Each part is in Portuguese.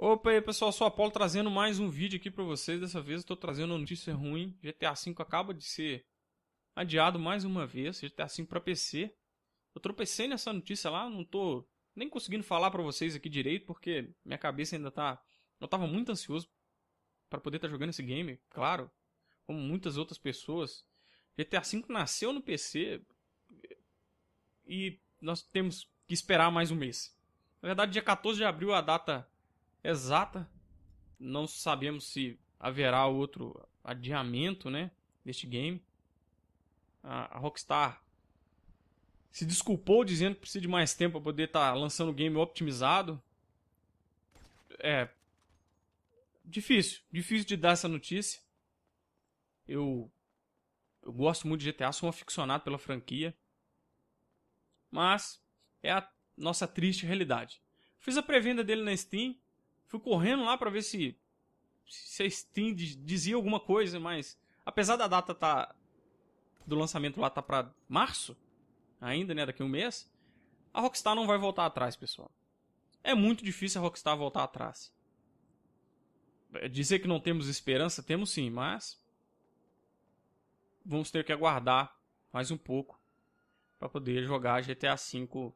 Opa aí pessoal, sou Paulo trazendo mais um vídeo aqui para vocês. Dessa vez estou trazendo uma notícia ruim. GTA V acaba de ser adiado mais uma vez, GTA V para PC. Eu tropecei nessa notícia lá, não tô nem conseguindo falar para vocês aqui direito porque minha cabeça ainda tá, eu tava muito ansioso para poder estar tá jogando esse game, claro, como muitas outras pessoas. GTA V nasceu no PC e nós temos que esperar mais um mês. Na verdade, dia 14 de abril é a data exata. Não sabemos se haverá outro adiamento, né, deste game. A, a Rockstar se desculpou dizendo que precisa de mais tempo para poder estar tá lançando o game optimizado. É difícil, difícil de dar essa notícia. Eu eu gosto muito de GTA, sou um aficionado pela franquia. Mas é a nossa triste realidade. Fiz a pré-venda dele na Steam, Fui correndo lá para ver se, se a Steam dizia alguma coisa, mas apesar da data tá do lançamento lá tá para março ainda, né, daqui a um mês, a Rockstar não vai voltar atrás, pessoal. É muito difícil a Rockstar voltar atrás. É, dizer que não temos esperança, temos sim, mas vamos ter que aguardar mais um pouco para poder jogar GTA V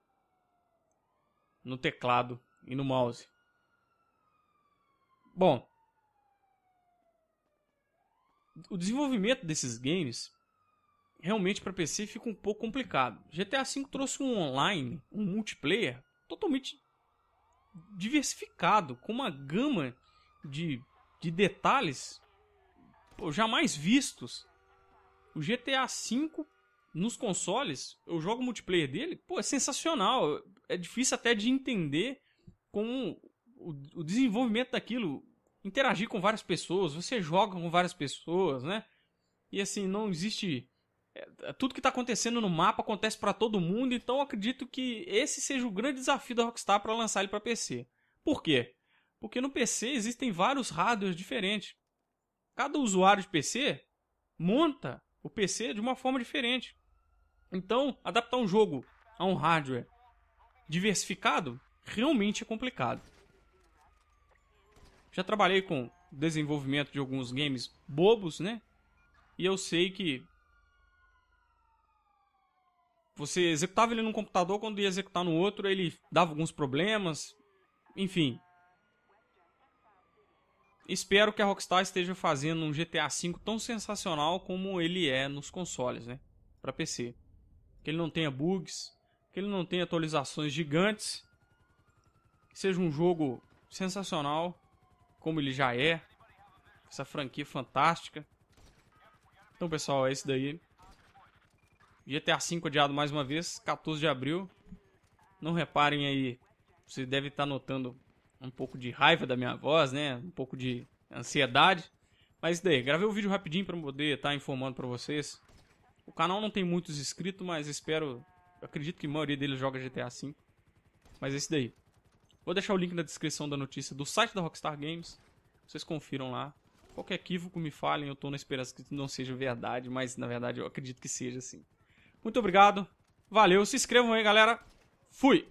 no teclado e no mouse. Bom, o desenvolvimento desses games realmente para PC fica um pouco complicado. GTA V trouxe um online, um multiplayer totalmente diversificado, com uma gama de, de detalhes pô, jamais vistos. O GTA V nos consoles, eu jogo multiplayer dele, pô, é sensacional. É difícil até de entender como o, o desenvolvimento daquilo, interagir com várias pessoas, você joga com várias pessoas, né? E assim, não existe. É, é, tudo que está acontecendo no mapa acontece para todo mundo, então acredito que esse seja o grande desafio da Rockstar para lançar ele para PC. Por quê? Porque no PC existem vários hardwares diferentes. Cada usuário de PC monta o PC de uma forma diferente. Então, adaptar um jogo a um hardware diversificado realmente é complicado. Já trabalhei com desenvolvimento de alguns games bobos, né? E eu sei que você executava ele num computador, quando ia executar no outro, ele dava alguns problemas. Enfim. Espero que a Rockstar esteja fazendo um GTA V tão sensacional como ele é nos consoles, né? Para PC. Que ele não tenha bugs, que ele não tenha atualizações gigantes, que seja um jogo sensacional como ele já é. Essa franquia fantástica. Então, pessoal, é isso daí. GTA V adiado assim, mais uma vez, 14 de abril. Não reparem aí, você deve estar notando um pouco de raiva da minha voz, né? Um pouco de ansiedade. Mas isso daí, gravei o um vídeo rapidinho para poder estar tá informando para vocês. O canal não tem muitos inscritos, mas espero, acredito que a maioria deles joga GTA V. Mas é isso daí. Vou deixar o link na descrição da notícia do site da Rockstar Games. Vocês confiram lá. Qualquer equívoco me falem, eu tô na esperança que não seja verdade, mas na verdade eu acredito que seja sim. Muito obrigado, valeu, se inscrevam aí galera, fui!